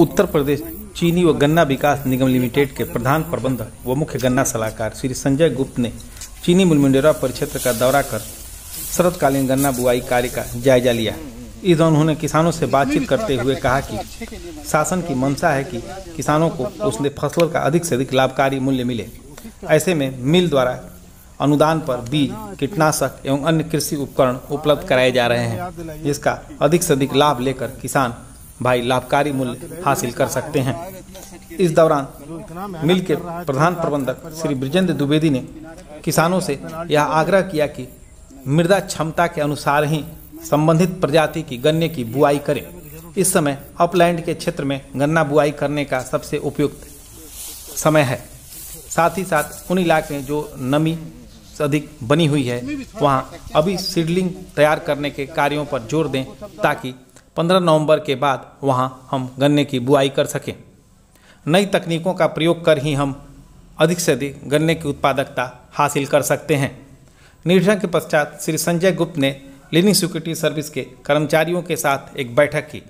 उत्तर प्रदेश चीनी व गन्ना विकास निगम लिमिटेड के प्रधान प्रबंधक व मुख्य गन्ना सलाहकार श्री संजय गुप्त ने चीनी मुलमुंडेरा परिक्षेत्र का दौरा कर शरतकालीन गन्ना बुआई कार्य का जायजा लिया इस दौरान उन्होंने किसानों से बातचीत करते हुए कहा कि शासन की मंशा है कि किसानों को उसने फसलों का अधिक से अधिक लाभकारी मूल्य मिले ऐसे में मिल द्वारा अनुदान पर बीज कीटनाशक एवं अन्य कृषि उपकरण उपलब्ध कराए जा रहे हैं जिसका अधिक से अधिक लाभ लेकर किसान भाई लाभकारी मूल्य हासिल कर सकते हैं इस दौरान मिल के प्रधान प्रबंधक श्री ब्रजेंद्र द्विवेदी ने किसानों से यह आग्रह किया कि मृदा क्षमता के अनुसार ही संबंधित प्रजाति की गन्ने की बुआई करें इस समय अपलैंड के क्षेत्र में गन्ना बुआई करने का सबसे उपयुक्त समय है साथ ही साथ उन इलाके में जो नमी अधिक बनी हुई है वहाँ अभी सीडलिंग तैयार करने के कार्यों पर जोर दें ताकि पंद्रह नवंबर के बाद वहाँ हम गन्ने की बुआई कर सकें नई तकनीकों का प्रयोग कर ही हम अधिक से अधिक गन्ने की उत्पादकता हासिल कर सकते हैं निरीक्षण के पश्चात श्री संजय गुप्त ने लिविंग सिक्योरिटी सर्विस के कर्मचारियों के साथ एक बैठक की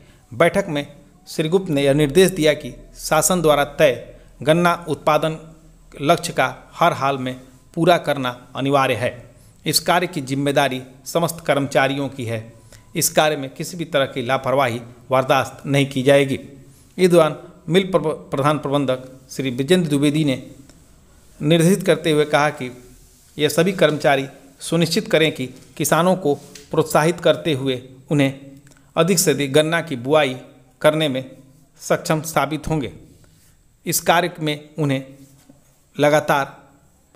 बैठक में श्री गुप्त ने यह निर्देश दिया कि शासन द्वारा तय गन्ना उत्पादन लक्ष्य का हर हाल में पूरा करना अनिवार्य है इस कार्य की जिम्मेदारी समस्त कर्मचारियों की है इस कार्य में किसी भी तरह की लापरवाही बर्दाश्त नहीं की जाएगी इस दौरान मिल प्रधान प्रबंधक श्री विजेंद्र द्विवेदी ने निर्देशित करते हुए कहा कि यह सभी कर्मचारी सुनिश्चित करें कि किसानों को प्रोत्साहित करते हुए उन्हें अधिक से अधिक गन्ना की बुआई करने में सक्षम साबित होंगे इस कार्य में उन्हें लगातार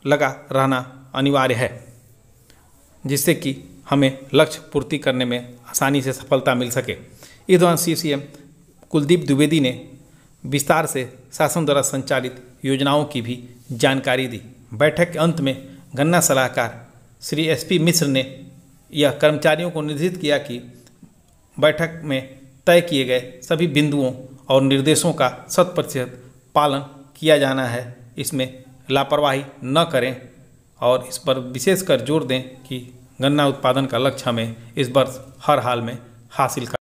लगा रहना अनिवार्य है जिससे कि हमें लक्ष्य पूर्ति करने में आसानी से सफलता मिल सके इस दौरान सी कुलदीप द्विवेदी ने विस्तार से शासन द्वारा संचालित योजनाओं की भी जानकारी दी बैठक के अंत में गन्ना सलाहकार श्री एसपी मिश्र ने यह कर्मचारियों को निर्देशित किया कि बैठक में तय किए गए सभी बिंदुओं और निर्देशों का शत प्रतिशत पालन किया जाना है इसमें लापरवाही न करें और इस पर विशेषकर जोर दें कि गन्ना उत्पादन का लक्ष्य हमें इस वर्ष हर हाल में हासिल कर